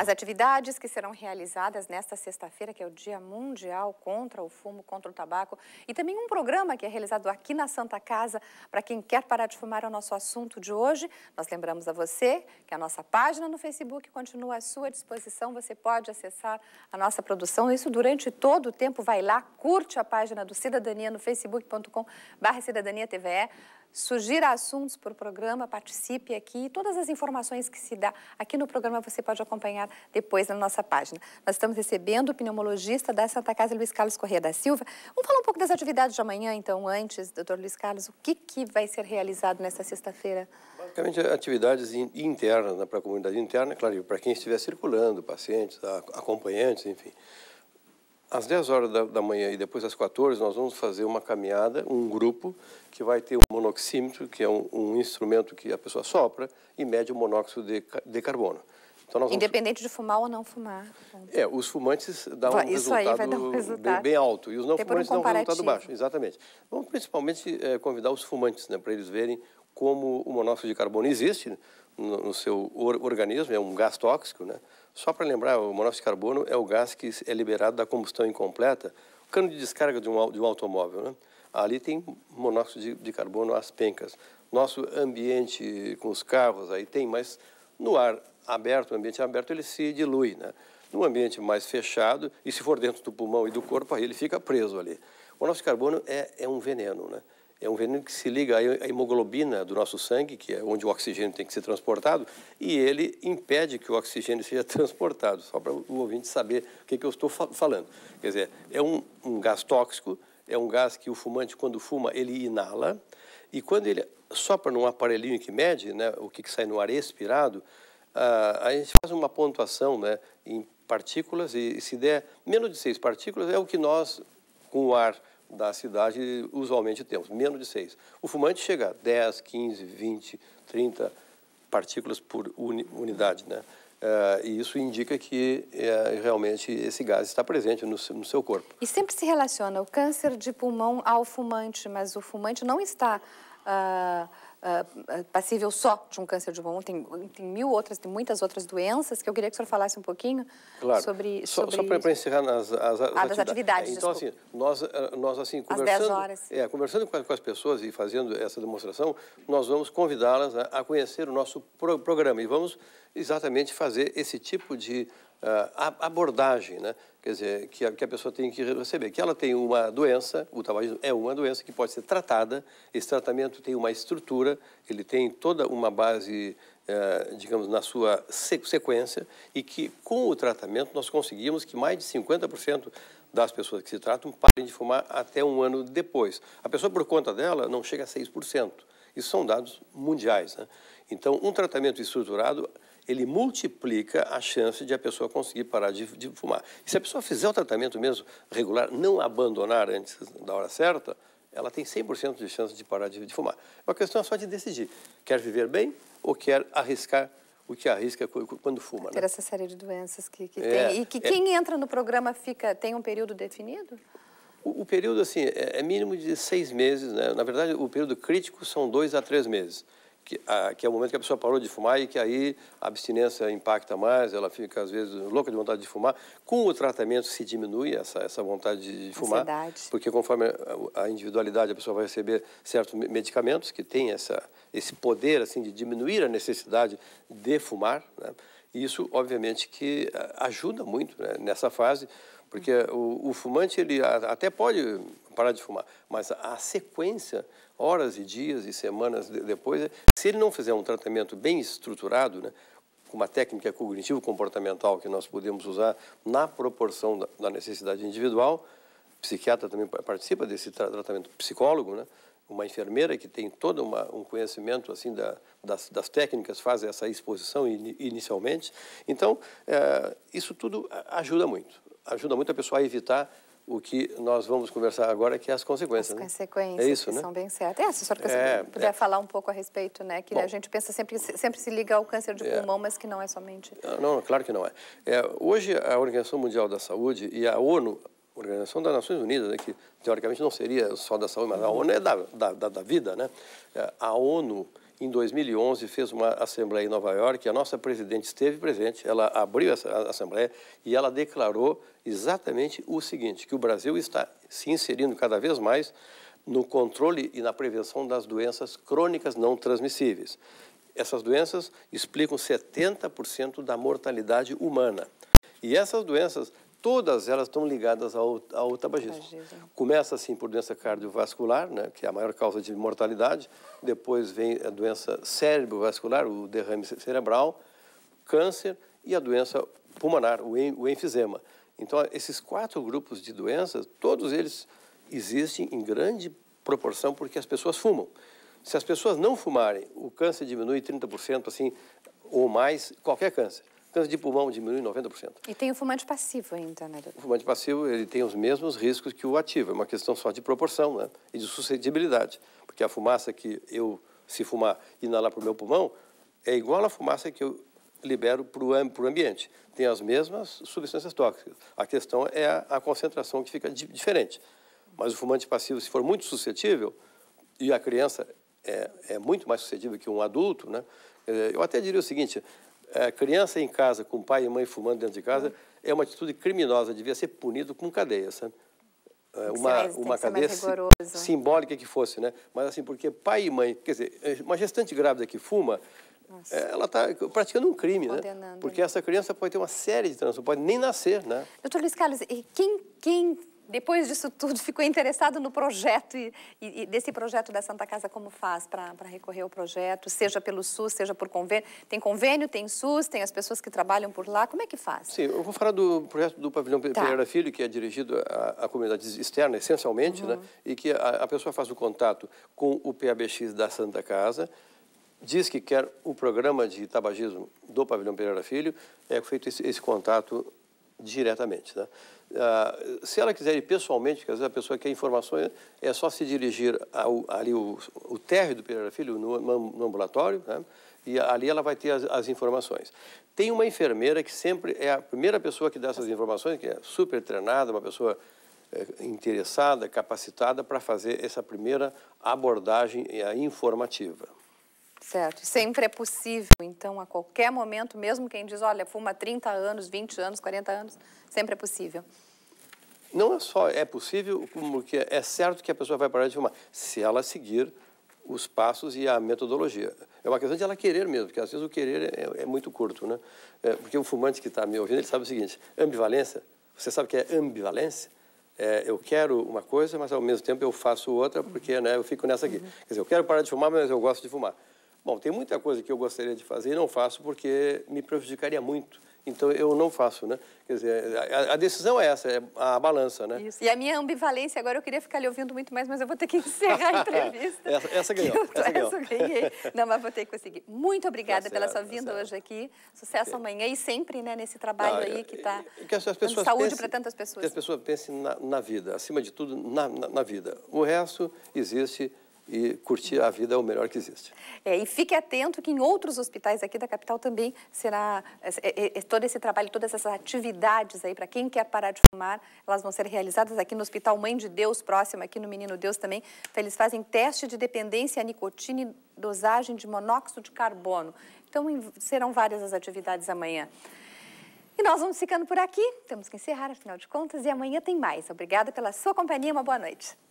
As atividades que serão realizadas nesta sexta-feira, que é o Dia Mundial contra o Fumo, contra o Tabaco, e também um programa que é realizado aqui na Santa Casa para quem quer parar de fumar, é o nosso assunto de hoje. Nós lembramos a você que a nossa página no Facebook continua à sua disposição. Você pode acessar a nossa produção, isso durante todo o tempo. Vai lá, curte a página do Cidadania no facebook.com/barra Cidadania TVE sugira assuntos para o programa, participe aqui. Todas as informações que se dá aqui no programa você pode acompanhar depois na nossa página. Nós estamos recebendo o pneumologista da Santa Casa, Luiz Carlos Corrêa da Silva. Vamos falar um pouco das atividades de amanhã, então, antes, doutor Luiz Carlos, o que, que vai ser realizado nesta sexta-feira? Basicamente, atividades internas, né, para a comunidade interna, é claro, para quem estiver circulando, pacientes, acompanhantes, enfim. Às 10 horas da, da, manhã e depois às 14, nós vamos fazer uma caminhada, um grupo, que vai ter um monoxímetro, que é um, um instrumento que a pessoa sopra e mede o monóxido de, de carbono. Então vamos... Independente de fumar ou não fumar. Então. É, os fumantes dão um Isso resultado, um resultado. Bem, bem, alto e os não fumantes um dão um resultado baixo. Exatamente. Vamos principalmente é, convidar os fumantes, né, para eles verem como o monóxido de carbono existe no, no seu or organismo, é um gás tóxico, né? Só para lembrar, o monóxido de carbono é o gás que é liberado da combustão incompleta, o cano de descarga de um, de um automóvel. Né? Ali tem monóxido de, de carbono às pencas. Nosso ambiente com os carros aí tem, mas no ar aberto, no ambiente aberto, ele se dilui. Né? Num ambiente mais fechado, e se for dentro do pulmão e do corpo, aí ele fica preso ali. O monóxido de carbono é, é um veneno. Né? É um veneno que se liga à hemoglobina do nosso sangue, que é onde o oxigênio tem que ser transportado, e ele impede que o oxigênio seja transportado, só para o ouvinte saber o que, que eu estou falando. Quer dizer, é um, um gás tóxico, é um gás que o fumante, quando fuma, ele inala, e quando ele sopra num aparelhinho que mede né, o que, que sai no ar expirado, uh, a gente faz uma pontuação né, em partículas, e, e se der menos de seis partículas, é o que nós, com o ar da cidade usualmente temos, menos de 6. O fumante chega a 10, 15, 20, 30 partículas por uni, unidade, né? Eh, e isso indica que eh, realmente esse gás está presente no, no, seu corpo. E sempre se relaciona o câncer de pulmão ao fumante, mas o fumante não está uh ah, ah, passível só de um câncer de pulmão. Tem, tem mil outras, tem muitas outras doenças que eu queria que o senhor falasse um pouquinho claro. sobre, sobre... Só para encerrar nas, as, as, ah, atividades. atividades. Então, assim, nós, ah, nós assim, conversando, é, conversando com, com, as pessoas e fazendo essa demonstração, nós vamos convidá-las a, a, conhecer o nosso pro, programa e vamos exatamente fazer esse tipo de uh, abordagem, né? quer dizer, que a, que a, pessoa tem que receber. Que ela tem uma doença, o tabagismo é uma doença que pode ser tratada, esse tratamento tem uma estrutura, ele tem toda uma base, uh, digamos, na sua sequência, e que com o tratamento nós conseguimos que mais de 50% das pessoas que se tratam parem de fumar até um ano depois. A pessoa, por conta dela, não chega a 6%. Isso são dados mundiais. Né? Então, um tratamento estruturado ele multiplica a chance de a pessoa conseguir parar de, de fumar. E se a pessoa fizer o tratamento mesmo regular, não abandonar antes da hora certa, ela tem 100% de chance de parar de, de fumar. É uma questão só de decidir. Quer viver bem ou quer arriscar o que arrisca quando fuma. Ter né? essa série de doenças que, que é, tem. E que é. quem entra no programa fica tem um período definido? O, período, assim, é, é, mínimo de seis meses. Né? Na verdade, o período crítico são dois a três meses que, a, que é o momento que a pessoa parou de fumar e que aí a abstinência impacta mais, ela fica às vezes louca de vontade de fumar. Com o tratamento se diminui essa, essa vontade de fumar, Ansiedade. porque conforme a, a individualidade a pessoa vai receber certos medicamentos que têm essa, esse poder assim de diminuir a necessidade de fumar. Né? Isso, obviamente, que eh, ajuda muito né? nessa fase porque o, o fumante, ele até pode parar de fumar, mas a sequência, horas e dias e semanas depois, se ele não fizer um tratamento bem estruturado, né, com uma técnica cognitivo-comportamental que nós podemos usar na proporção da, necessidade individual. O psiquiatra também participa desse tratamento, psicólogo, né? uma enfermeira que tem todo uma, um conhecimento assim da, das, das, técnicas, faz essa exposição in, inicialmente. Então, é, isso tudo ajuda muito ajuda muito a pessoa a evitar o que nós vamos conversar agora, que é as consequências. As né? consequências, é isso, né? são bem certas. É, se a senhora é, puder é. falar um pouco a respeito, né? Que Bom, a gente pensa sempre, sempre se liga ao câncer de é. pulmão, mas que não é somente... Ah, não, claro que não é. é. Hoje, a Organização Mundial da Saúde e a ONU, Organização das Nações Unidas, né, que teoricamente não seria só da saúde, mas a uhum. ONU é da, da, da vida, né? É, a ONU em 2011, fez uma assembleia em Nova York, a nossa presidente esteve presente, ela abriu essa assembleia e ela declarou exatamente o seguinte, que o Brasil está se inserindo cada vez mais no controle e na prevenção das doenças crônicas não transmissíveis. Essas doenças explicam 70% da mortalidade humana. E essas doenças todas elas estão ligadas ao, ao tabagismo. tabagismo. Começa, assim, por doença cardiovascular, né, que é a maior causa de mortalidade, depois vem a doença cérebrovascular, o derrame cerebral, câncer e a doença pulmonar, o, o enfisema. Então, esses quatro grupos de doenças, todos eles existem em grande proporção porque as pessoas fumam. Se as pessoas não fumarem, o câncer diminui 30%, assim, ou mais, qualquer câncer. Câncer então, de pulmão diminui 90%. E tem o fumante passivo ainda, né, doutor? O fumante passivo, ele tem os mesmos riscos que o ativo. É uma questão só de proporção, né? E de suscetibilidade. Porque a fumaça que eu, se fumar, inalar para o meu pulmão, é igual à fumaça que eu libero para o ambiente. Tem as mesmas substâncias tóxicas. A questão é a, a concentração que fica di diferente. Mas o fumante passivo, se for muito suscetível, e a criança é, é muito mais suscetível que um adulto, né? É, eu até diria o seguinte: é, criança em casa, com pai e mãe fumando dentro de casa, é uma atitude criminosa, devia ser punido com cadeia, sabe? uma uma cadeia simbólica que fosse, né? Mas assim, porque pai e mãe, quer dizer, é, uma gestante grávida que fuma, nossa. É, ela está praticando um crime, né? Porque né? essa criança pode ter uma série de transtornos, pode nem nascer, né? Doutor Luiz Carlos, quem, quem depois disso tudo, ficou interessado no projeto e, e, e desse projeto da Santa Casa, como faz para recorrer ao projeto, seja pelo SUS, seja por convênio? Tem convênio, tem SUS, tem as pessoas que trabalham por lá, como é que faz? Sim, eu vou falar do projeto do Pavilhão tá. Pereira Filho, que é dirigido à, à comunidade externa, essencialmente, né, uhum. né? e que a, a pessoa faz o contato com o PABX da Santa Casa, diz que quer o programa de tabagismo do Pavilhão Pereira Filho, é feito esse, esse contato diretamente. Né? Uh, se ela quiser ir pessoalmente, quer às vezes a pessoa quer informações, é só se dirigir ao, ali o, o térreo do Pereira Filho, no, no ambulatório, né? e ali ela vai ter as, as, informações. Tem uma enfermeira que sempre é a primeira pessoa que dá essas informações, que é super treinada, uma pessoa eh, interessada, capacitada para fazer essa primeira abordagem eh, a informativa. Certo. Sempre é possível. Então, a qualquer momento, mesmo quem diz, olha, fuma 30 anos, 20 anos, 40 anos, sempre é possível. Não é só é possível, porque é, é certo que a pessoa vai parar de fumar, se ela seguir os passos e a metodologia. É uma questão de ela querer mesmo, porque às vezes o querer é, é muito curto, né? É, porque o fumante que está me ouvindo, ele sabe o seguinte, ambivalência, você sabe o que é ambivalência? É, eu quero uma coisa, mas ao mesmo tempo eu faço outra, porque né, eu fico nessa aqui. Quer dizer, eu quero parar de fumar, mas eu gosto de fumar. Bom, tem muita coisa que eu gostaria de fazer e não faço porque me prejudicaria muito. Então eu não faço, né? Quer dizer, a, a, decisão é essa, é a balança, né? Isso. E a minha ambivalência, agora eu queria ficar lhe ouvindo muito mais, mas eu vou ter que encerrar a entrevista. essa, essa ganhou. Eu, essa, ganhou. ganhei. Não, mas vou ter que conseguir. Muito tá obrigada tá pela certo, sua tá vinda tá hoje aqui. Sucesso amanhã e sempre, né, nesse trabalho não, ah, aí que está é, é dando saúde para tantas pessoas. Que as pessoas pensem na, na, vida, acima de tudo, na, na, na vida. O resto existe e curtir a vida é o melhor que existe. É, e fique atento que em outros hospitais aqui da capital também será é, é, é, todo esse trabalho, todas essas atividades aí para quem quer parar de fumar, elas vão ser realizadas aqui no Hospital Mãe de Deus, próximo aqui no Menino Deus também. Então, eles fazem teste de dependência à nicotina e dosagem de monóxido de carbono. Então, serão várias as atividades amanhã. E nós vamos ficando por aqui. Temos que encerrar, afinal de contas, e amanhã tem mais. Obrigada pela sua companhia. Uma boa noite.